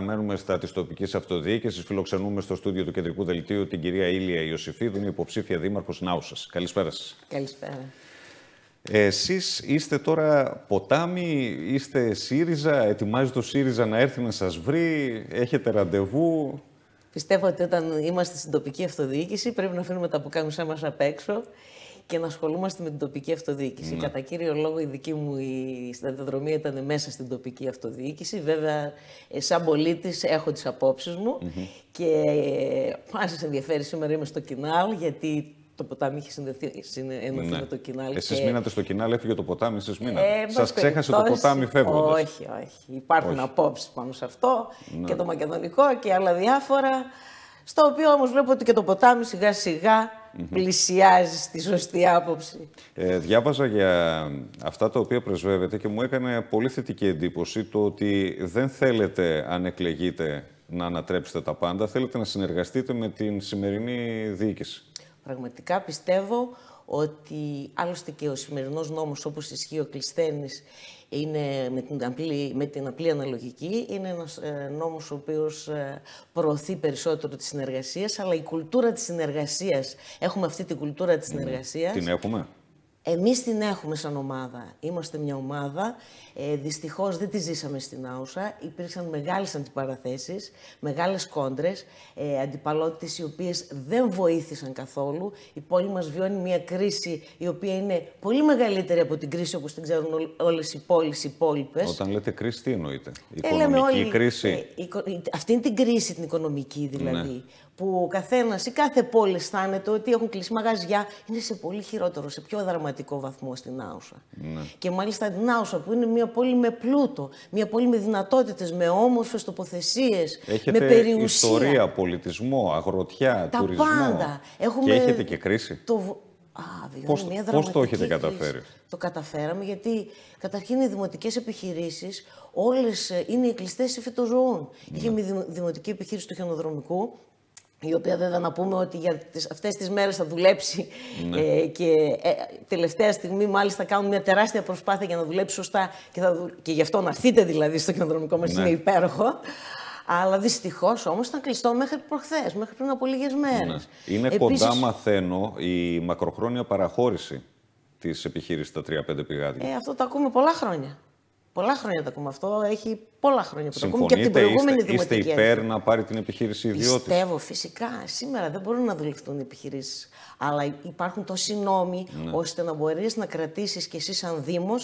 Μένουμε στα της τοπικής αυτοδιοίκησης. Φιλοξενούμε στο στούντιο του Κεντρικού Δελτίου την κυρία Ήλια Ιωσήφιδου, είναι υποψήφια δήμαρχος Νάουσα. Καλησπέρα σας. Καλησπέρα. Εσείς είστε τώρα ποτάμι, είστε ΣΥΡΙΖΑ, ετοιμάζει το ΣΥΡΙΖΑ να έρθει να σας βρει, έχετε ραντεβού. Πιστεύω ότι όταν είμαστε στην τοπική αυτοδιοίκηση πρέπει να αφήνουμε τα πουκάμισά μας απ' έξω και να ασχολούμαστε με την τοπική αυτοδιοίκηση. Ναι. Κατά κύριο λόγο η δική μου η σταδιοδρομία ήταν μέσα στην τοπική αυτοδιοίκηση. Βέβαια, ε, σαν πολίτης έχω τις απόψεις μου και ε, αν σας ενδιαφέρει σήμερα είμαι στο κοινάλ γιατί το ποτάμι είχε συνδεθεί ναι. με το κοινάλ. Εσείς και... μείνατε στο κοινάλ, έφυγε το ποτάμι, εσείς μείνατε. Ε, Σας ξέχασε το ποτάμι φεύγοντας. Όχι, όχι. Υπάρχουν απόψεις πάνω σε αυτό ναι. και το μακεδονικό και άλλα διάφορα. Στο οποίο όμως βλέπω ότι και το ποτάμι σιγά σιγά mm-hmm. πλησιάζει στη σωστή άποψη. Ε, διάβαζα για αυτά τα οποία πρεσβεύετε και μου έκανε πολύ θετική εντύπωση το ότι δεν θέλετε, αν εκλεγείτε, να ανατρέψετε τα πάντα. Θέλετε να συνεργαστείτε με την σημερινή διοίκηση. Πραγματικά πιστεύω ότι άλλωστε και ο σημερινός νόμος όπως ισχύει ο Κλεισθένης είναι με την απλή, με την αναλογική, είναι ένας ε, νόμος ο οποίος ε, προωθεί περισσότερο τη συνεργασία, αλλά η κουλτούρα της συνεργασίας, έχουμε αυτή την κουλτούρα της ναι, ναι. συνεργασίας. Την έχουμε. Εμείς την έχουμε σαν ομάδα. Είμαστε μια ομάδα. Ε, δυστυχώς δεν τη ζήσαμε στην Άουσα. Υπήρξαν μεγάλες αντιπαραθέσεις, μεγάλες κόντρες, ε, αντιπαλότητες οι οποίες δεν βοήθησαν καθόλου. Η πόλη μας βιώνει μια κρίση η οποία είναι πολύ μεγαλύτερη από την κρίση όπως την ξέρουν όλες οι πόλεις υπόλοιπες. Όταν λέτε κρίση τι εννοείτε, ε, κρίση. Ε, αυτή είναι την κρίση την οικονομική δηλαδή. Ναι που ο καθένας ή κάθε πόλη αισθάνεται ότι έχουν κλείσει μαγαζιά, είναι σε πολύ χειρότερο, σε πιο δραματικό βαθμό στην Άουσα. Ναι. Και μάλιστα την Άουσα, που είναι μια πόλη με πλούτο, μια πόλη με δυνατότητες, με όμορφες τοποθεσίες, με περιουσία. Ιστορία, πολιτισμό, αγροτιά, τα τουρισμό. Πάντα. Έχουμε... Και έχετε και κρίση. Το... Α, δηλαδή το έχετε καταφέρει. Το καταφέραμε γιατί καταρχήν οι δημοτικές επιχειρήσεις όλες ε, είναι οι κλειστές σε φυτοζωών. Ναι. μια δημοτική επιχείρηση του χιονοδρομικού η οποία βέβαια να πούμε ότι για τις, αυτές τις μέρες θα δουλέψει ναι. Ε, και ε, τελευταία στιγμή μάλιστα κάνουν μια τεράστια προσπάθεια για να δουλέψει σωστά και, και γι' αυτό να έρθείτε δηλαδή στο κοινοδρομικό μας ναι. είναι υπέροχο. Αλλά δυστυχώς όμως ήταν κλειστό μέχρι προχθές, μέχρι πριν από λίγες μέρες. Ναι. Είναι Επίσης... κοντά, μαθαίνω, η μακροχρόνια παραχώρηση της επιχείρησης τα 3-5 πηγάδια. Ε, αυτό το ακούμε πολλά χρόνια. Πολλά χρόνια το ακούμε αυτό. Έχει πολλά χρόνια που το ακούμε και από την προηγούμενη είστε, δημοτική. Είστε υπέρ να πάρει την επιχείρηση ιδιότητα. Πιστεύω φυσικά. Σήμερα δεν μπορούν να δουλευτούν οι επιχειρήσεις. Αλλά υπάρχουν τόσοι νόμοι ναι. ώστε να μπορείς να κρατήσεις κι εσύ, σαν Δήμος,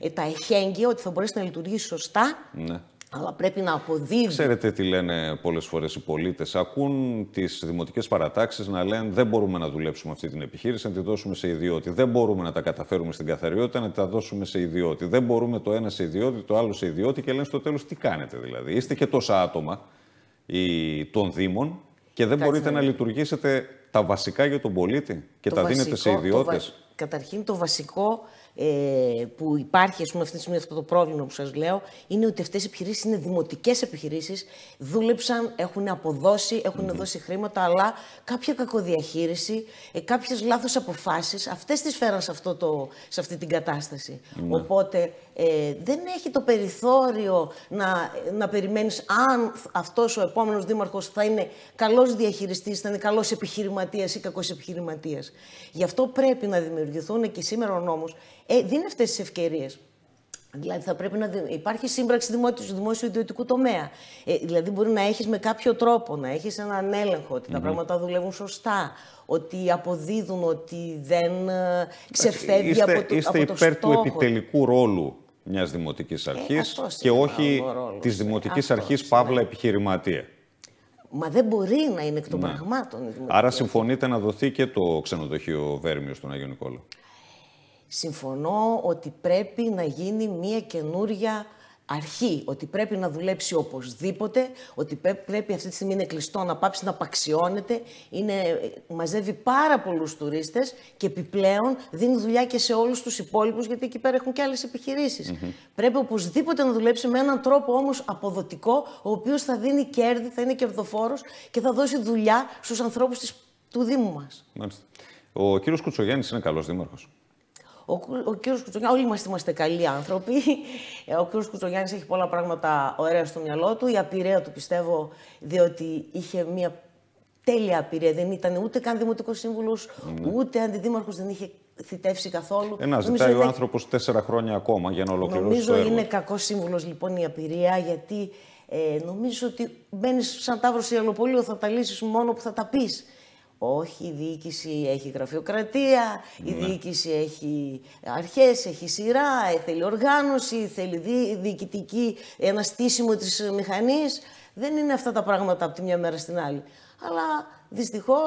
ε, τα εχέγγυα ότι θα μπορέσει να λειτουργήσει σωστά ναι αλλά πρέπει να αποδίδει. Ξέρετε τι λένε πολλές φορές οι πολίτες. Ακούν τις δημοτικές παρατάξεις να λένε Δεν μπορούμε να δουλέψουμε αυτή την επιχείρηση, να τη δώσουμε σε ιδιώτη. Δεν μπορούμε να τα καταφέρουμε στην καθαριότητα, να τα δώσουμε σε ιδιώτη. Δεν μπορούμε το ένα σε ιδιώτη, το άλλο σε ιδιώτη και λένε στο τέλος τι κάνετε δηλαδή. Είστε και τόσα άτομα ή, των Δήμων και δεν μπορείτε να λειτουργήσετε τα βασικά για τον πολίτη και τα δίνετε σε ιδιώτε καταρχήν το βασικό ε, που υπάρχει, ας πούμε, αυτή τη στιγμή αυτό το πρόβλημα που σας λέω, είναι ότι αυτές οι επιχειρήσεις είναι δημοτικές επιχειρήσεις, δούλεψαν, έχουν αποδώσει, δώσει χρήματα, αλλά κάποια κακοδιαχείριση, ε, κάποιες λάθος αποφάσεις, αυτές τις φέραν σε, αυτό το, σε αυτή την κατασταση ναι. Οπότε ε, δεν έχει το περιθώριο να, να περιμένεις αν αυτός ο επόμενος δήμαρχος θα είναι καλός διαχειριστής, θα είναι καλός επιχειρηματίας ή κακός επιχειρηματίας. Γι' αυτό πρέπει να δημιουργήσουμε δημιουργηθούν και σήμερα ο νόμος, ε, δίνει αυτές τις ευκαιρίες. Δηλαδή θα πρέπει να υπάρχει σύμπραξη δημόσιου, δημόσιου ιδιωτικού τομέα. Ε, δηλαδή μπορεί να έχεις με κάποιο τρόπο, να έχεις έναν έλεγχο, τα πράγματα δουλεύουν σωστά, ότι αποδίδουν, ότι δεν ε, ξεφεύγει είστε, από το, είστε υπέρ του επιτελικού ρόλου μιας δημοτικής ε, αρχής και όχι της δημοτικής αρχή Παύλα ναι. Επιχειρηματία. Μα δεν μπορεί να είναι εκ των ναι. πραγμάτων. Άρα συμφωνείτε να δοθεί και το ξενοδοχείο Βέρμιο στον Άγιο Νικόλαο. Συμφωνώ ότι πρέπει να γίνει μια καινούρια αρχή ότι πρέπει να δουλέψει οπωσδήποτε, ότι πρέπει αυτή τη στιγμή είναι κλειστό να πάψει να παξιώνεται, είναι, ε, μαζεύει πάρα πολλούς τουρίστες και επιπλέον δίνει δουλειά και σε όλους τους υπόλοιπους γιατί εκεί πέρα έχουν και άλλες επιχειρήσεις. Mm-hmm. Πρέπει οπωσδήποτε να δουλέψει με έναν τρόπο όμως αποδοτικό, ο οποίος θα δίνει κέρδη, θα είναι κερδοφόρος και θα δώσει δουλειά στους ανθρώπους της, του Δήμου μας. Μάλιστα. Ο κύριος Κουτσογιάννης είναι καλός δήμαρχος. Ο, ο κύριος Κουτσογιάννης, όλοι μα είμαστε καλοί άνθρωποι. Ε, ο κύριος Κουτσογιάννη έχει πολλά πράγματα ωραία στο μυαλό του. Η απειρία του πιστεύω, διότι είχε μια τέλεια απειρία. Δεν ήταν ούτε καν δημοτικός σύμβουλος, ναι. ούτε αντιδήμαρχος, δεν είχε θητεύσει καθόλου. Ένας ζητάει ο άνθρωπος τέσσερα χρόνια ακόμα για να ολοκληρώσει. Νομίζω το έργο. είναι κακός σύμβουλος λοιπόν η απειρία, γιατί ε, νομίζω ότι μπαίνεις σαν τάβρο σε αλλοπολίο, θα τα λύσεις μόνο που θα τα πεις. Όχι, η διοίκηση έχει γραφειοκρατία, η ναι. διοίκηση έχει αρχές, έχει σειρά, ε, θέλει οργάνωση, θέλει διοικητική, ένα στήσιμο της μηχανής. Δεν είναι αυτά τα πράγματα από τη μια μέρα στην άλλη. Αλλά δυστυχώς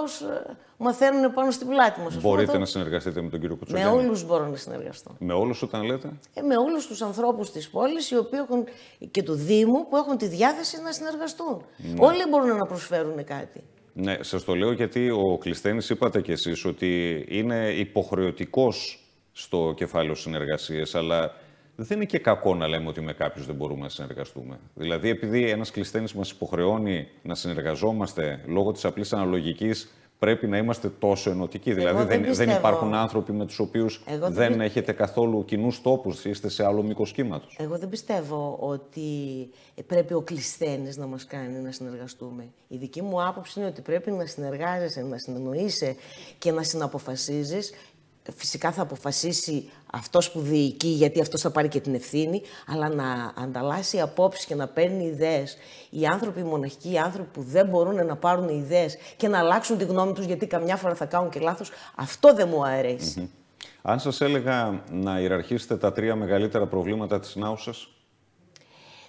ε, μαθαίνουν πάνω στην πλάτη μας. Μπορείτε να συνεργαστείτε με τον κύριο Κουτσογιάννη. Με όλους μπορώ να συνεργαστώ. Με όλους, όταν λέτε. Ε, με όλους τους ανθρώπους της πόλης έχουν... και του Δήμου που έχουν τη διάθεση να συνεργαστούν. Ναι. Όλοι μπορούν να προσφέρουν κάτι. Ναι, σας το λέω γιατί ο Κλειστένης είπατε κι εσείς ότι είναι υποχρεωτικός στο κεφάλαιο συνεργασίες, αλλά δεν είναι και κακό να λέμε ότι με κάποιους δεν μπορούμε να συνεργαστούμε. Δηλαδή, επειδή ένας κλειστένης μας υποχρεώνει να συνεργαζόμαστε λόγω της απλής αναλογικής πρέπει να είμαστε τόσο ενωτικοί. δηλαδή, δεν, δεν υπάρχουν άνθρωποι με τους οποίους δεν, έχετε καθόλου κοινούς τόπους, είστε σε άλλο μήκος κύματος. Εγώ δεν πιστεύω ότι πρέπει ο κλεισθένη να μας κάνει να συνεργαστούμε. Η δική μου άποψη είναι ότι πρέπει να συνεργάζεσαι, να συνεννοείσαι και να συναποφασίζεις φυσικά θα αποφασίσει αυτός που διοικεί, γιατί αυτός θα πάρει και την ευθύνη, αλλά να ανταλλάσσει απόψεις και να παίρνει ιδέες. Οι άνθρωποι οι μοναχικοί, οι άνθρωποι που δεν μπορούν να πάρουν ιδέες και να αλλάξουν τη γνώμη τους γιατί καμιά φορά θα κάνουν και λάθος, αυτό δεν μου αρέσει. Αν σας έλεγα να ιεραρχήσετε τα τρία μεγαλύτερα προβλήματα της νάουσας.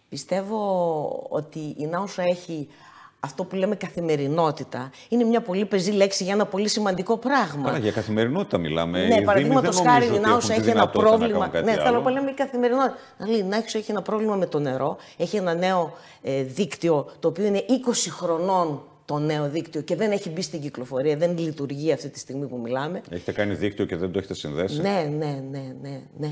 Πιστεύω ότι η νάουσα έχει αυτό που λέμε καθημερινότητα είναι μια πολύ πεζή λέξη για ένα πολύ σημαντικό πράγμα. Άρα για καθημερινότητα μιλάμε. Ναι, παραδείγματο χάρη, η Νάουσα έχει ένα πρόβλημα. Να ναι, θέλω να λέμε η καθημερινότητα. η Νάουσα έχει ένα πρόβλημα με το νερό. Έχει ένα νέο ε, δίκτυο το οποίο είναι 20 χρονών το νέο δίκτυο και δεν έχει μπει στην κυκλοφορία, δεν λειτουργεί αυτή τη στιγμή που μιλάμε. Έχετε κάνει δίκτυο και δεν το έχετε συνδέσει. Ναι, ναι, ναι, ναι. ναι.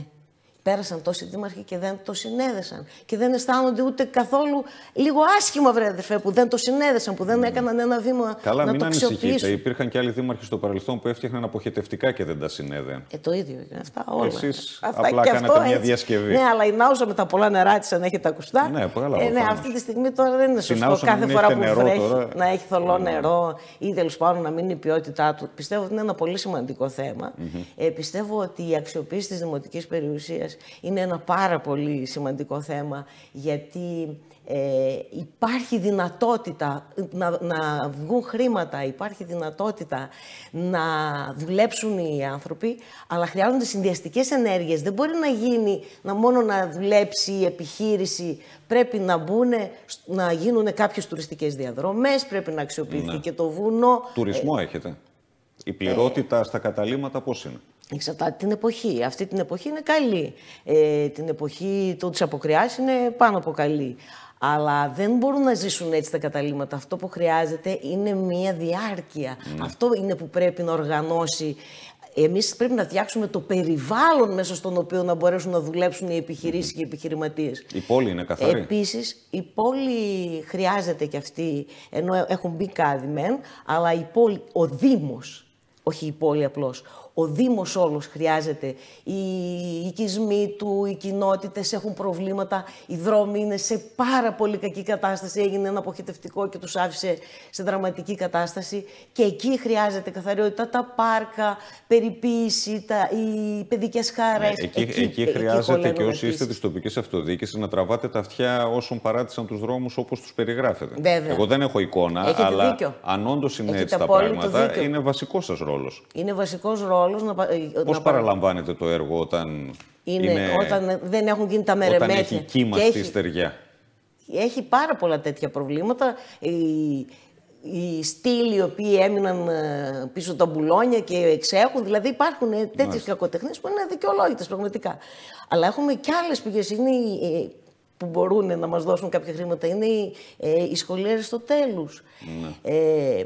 Πέρασαν τόσοι δήμαρχοι και δεν το συνέδεσαν. Και δεν αισθάνονται ούτε καθόλου λίγο άσχημα, βρε αδερφέ, που δεν το συνέδεσαν, που δεν ναι. έκαναν ένα βήμα Καλά, να μην το ανησυχείτε. Υπήρχαν και άλλοι δήμαρχοι στο παρελθόν που έφτιαχναν αποχετευτικά και δεν τα συνέδεαν. Ε, το ίδιο είναι αυτά όλα. Εσείς απλά και κάνατε μια διασκευή. Ναι, αλλά η Νάουσα με τα πολλά νερά της, αν έχετε ακουστά. Ναι, πολλά, ε, ναι, αυτή τη στιγμή τώρα δεν είναι σωστό κάθε φορά που βρέχει να έχει θολό νερό ή τέλος πάντων να μείνει η ποιότητά του. Πιστεύω ότι είναι ένα πολύ σημαντικό θέμα. Ε, πιστεύω ότι η ποιοτητα του πιστευω οτι ειναι ενα πολυ σημαντικο θεμα πιστευω οτι η αξιοποιηση της δημοτικής περιουσίας είναι ένα πάρα πολύ σημαντικό θέμα γιατί ε, υπάρχει δυνατότητα να, να βγουν χρήματα, υπάρχει δυνατότητα να δουλέψουν οι άνθρωποι, αλλά χρειάζονται συνδυαστικές ενέργειες. Δεν μπορεί να γίνει να μόνο να δουλέψει η επιχείρηση. Πρέπει να, να γίνουν κάποιες τουριστικές διαδρομές, πρέπει να αξιοποιηθεί ναι. και το βουνό. Τουρισμό έχετε. Η πληρότητα ε, στα καταλήμματα πώς είναι. Εξαρτάται την εποχή. Αυτή την εποχή είναι καλή. Ε, την εποχή το της αποκριάς είναι πάνω από καλή. Αλλά δεν μπορούν να ζήσουν έτσι τα καταλήμματα. Αυτό που χρειάζεται είναι μία διάρκεια. Ναι. Αυτό είναι που πρέπει να οργανώσει. Εμείς πρέπει να φτιάξουμε το περιβάλλον μέσα στον οποίο να μπορέσουν να δουλέψουν οι επιχειρήσεις και οι επιχειρηματίες. Η πόλη είναι καθαρή. Επίσης, η πόλη χρειάζεται και αυτή, ενώ έχουν μπει κάδι μεν, αλλά η πόλη, ο Δήμος, όχι η πόλη απλώς ο Δήμος όλος χρειάζεται. Οι οικισμοί του, οι κοινότητες έχουν προβλήματα, οι δρόμοι είναι σε πάρα πολύ κακή κατάσταση, έγινε ένα αποχετευτικό και τους άφησε σε δραματική κατάσταση και εκεί χρειάζεται καθαριότητα, τα πάρκα, περιποίηση, τα, οι παιδικές χάρες. Ναι, εκεί, εκεί, χρειάζεται εκεί και όσοι είστε της τοπικής αυτοδιοίκησης να τραβάτε τα αυτιά όσων παράτησαν τους δρόμους όπως τους περιγράφετε. Βέβαια. Εγώ δεν έχω εικόνα, αλλά δίκιο. αν όντως είναι Έχετε έτσι τα πράγματα, είναι βασικός σας ρόλος. Είναι βασικός ρόλος ε, Πώς Πώ να... παραλαμβάνετε το έργο όταν. Είναι, είναι... όταν δεν έχουν γίνει τα μερεμέτια. Όταν έχει κύμα στη έχει... στεριά. Έχει πάρα πολλά τέτοια προβλήματα. Οι, οι στήλοι οι οποίοι έμειναν ε, πίσω τα μπουλόνια και εξέχουν. Δηλαδή υπάρχουν ε, τέτοιες κακοτεχνίες που είναι δικαιολόγητε πραγματικά. Αλλά έχουμε και άλλες πηγές. που μπορούν να μας δώσουν κάποια χρήματα είναι οι, ε, οι σχολεία ναι. Ε,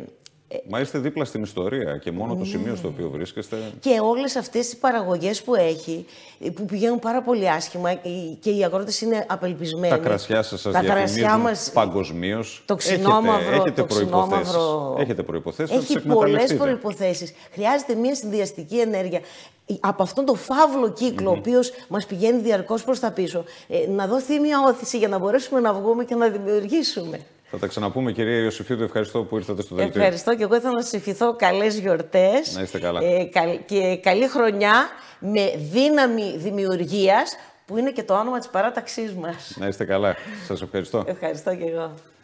Μα είστε δίπλα στην ιστορία και μόνο το σημείο στο οποίο βρίσκεστε. Και όλες αυτές τι παραγωγές που έχει, που πηγαίνουν πάρα πολύ άσχημα και οι αγρότες είναι απελπισμένοι. Τα κρασιά σας σας κρασιά μας... παγκοσμίως. Το ξινόμαυρο. Έχετε, έχετε προποθέσει. Έχει πολλέ προποθέσει. Χρειάζεται μια συνδυαστική ενέργεια ε, από αυτόν τον φαύλο κύκλο, mm-hmm. ο οποίος μας πηγαίνει διαρκώς προς τα πίσω, ε, να δοθεί μια όθηση για να μπορέσουμε να βγούμε και να δημιουργήσουμε. Θα τα ξαναπούμε, κυρία Ιωσήφιδου. ευχαριστώ που ήρθατε στο δελτίο. Ευχαριστώ και εγώ ήθελα να σα ευχηθώ καλές γιορτές. Να είστε καλά. Ε, και καλή χρονιά με δύναμη δημιουργίας, που είναι και το όνομα της παράταξής μας. Να είστε καλά. Σας ευχαριστώ. Ευχαριστώ και εγώ.